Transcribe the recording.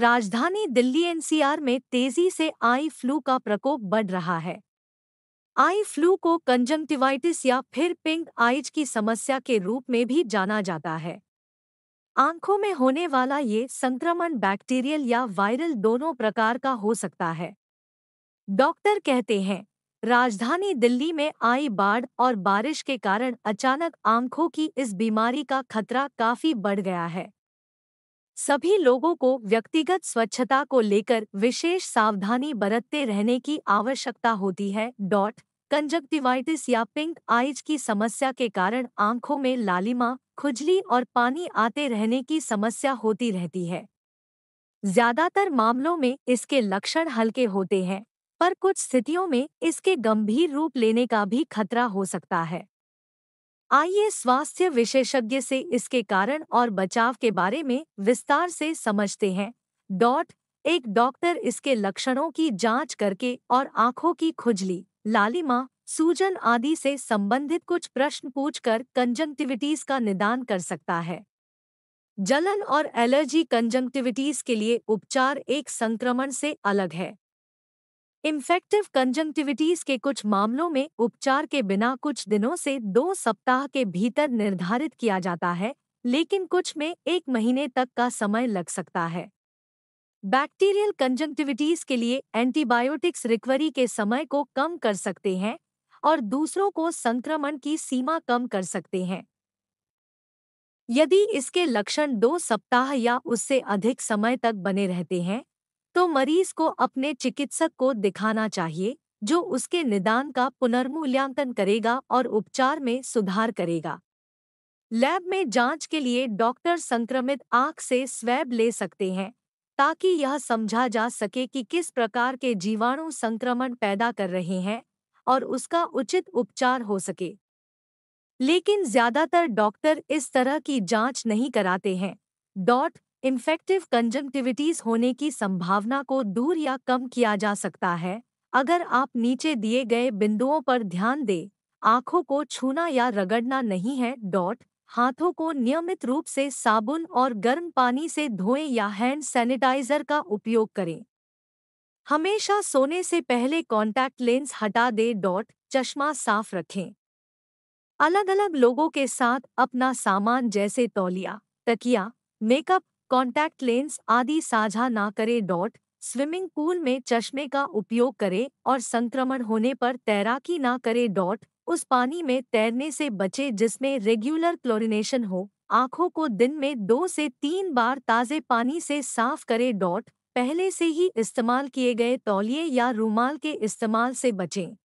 राजधानी दिल्ली एनसीआर में तेजी से आई फ्लू का प्रकोप बढ़ रहा है आई फ्लू को कंजंक्टिवाइटिस या फिर पिंक आइज की समस्या के रूप में भी जाना जाता है आंखों में होने वाला ये संक्रमण बैक्टीरियल या वायरल दोनों प्रकार का हो सकता है डॉक्टर कहते हैं राजधानी दिल्ली में आई बाढ़ और बारिश के कारण अचानक आंखों की इस बीमारी का खतरा काफी बढ़ गया है सभी लोगों को व्यक्तिगत स्वच्छता को लेकर विशेष सावधानी बरतते रहने की आवश्यकता होती है डॉट कंजक्टिवाइटिस या पिंक आइज की समस्या के कारण आंखों में लालिमा खुजली और पानी आते रहने की समस्या होती रहती है ज्यादातर मामलों में इसके लक्षण हल्के होते हैं पर कुछ स्थितियों में इसके गंभीर रूप लेने का भी खतरा हो सकता है आइए स्वास्थ्य विशेषज्ञ से इसके कारण और बचाव के बारे में विस्तार से समझते हैं डॉट एक डॉक्टर इसके लक्षणों की जांच करके और आंखों की खुजली लालिमा सूजन आदि से संबंधित कुछ प्रश्न पूछकर कंजंक्टिविटीज का निदान कर सकता है जलन और एलर्जी कंजंक्टिविटीज के लिए उपचार एक संक्रमण से अलग है इन्फेक्टिव कंजंक्टिविटीज के कुछ मामलों में उपचार के बिना कुछ दिनों से दो सप्ताह के भीतर निर्धारित किया जाता है लेकिन कुछ में एक महीने तक का समय लग सकता है बैक्टीरियल कंजंक्टिविटीज के लिए एंटीबायोटिक्स रिकवरी के समय को कम कर सकते हैं और दूसरों को संक्रमण की सीमा कम कर सकते हैं यदि इसके लक्षण दो सप्ताह या उससे अधिक समय तक बने रहते हैं तो मरीज को अपने चिकित्सक को दिखाना चाहिए जो उसके निदान का पुनर्मूल्यांकन करेगा और उपचार में सुधार करेगा लैब में जांच के लिए डॉक्टर संक्रमित आंख से स्वैब ले सकते हैं ताकि यह समझा जा सके कि किस प्रकार के जीवाणु संक्रमण पैदा कर रहे हैं और उसका उचित उपचार हो सके लेकिन ज्यादातर डॉक्टर इस तरह की जांच नहीं कराते हैं डॉट इन्फेक्टिव कंजंक्टिविटीज होने की संभावना को दूर या कम किया जा सकता है अगर आप नीचे दिए गए बिंदुओं पर ध्यान दें आंखों को छूना या रगड़ना नहीं है डॉट हाथों को नियमित रूप से साबुन और गर्म पानी से धोएं या हैंड सैनिटाइजर का उपयोग करें हमेशा सोने से पहले कॉन्टैक्ट लेंस हटा दे डॉट चश्मा साफ रखें अलग अलग लोगों के साथ अपना सामान जैसे तौलिया तकिया मेकअप कॉन्टैक्ट लेंस आदि साझा ना करें डॉट स्विमिंग पूल में चश्मे का उपयोग करें और संक्रमण होने पर तैराकी ना करें डॉट उस पानी में तैरने से बचें जिसमें रेगुलर क्लोरिनेशन हो आँखों को दिन में दो से तीन बार ताज़े पानी से साफ करें डॉट पहले से ही इस्तेमाल किए गए तौलिए या रूमाल के इस्तेमाल से बचें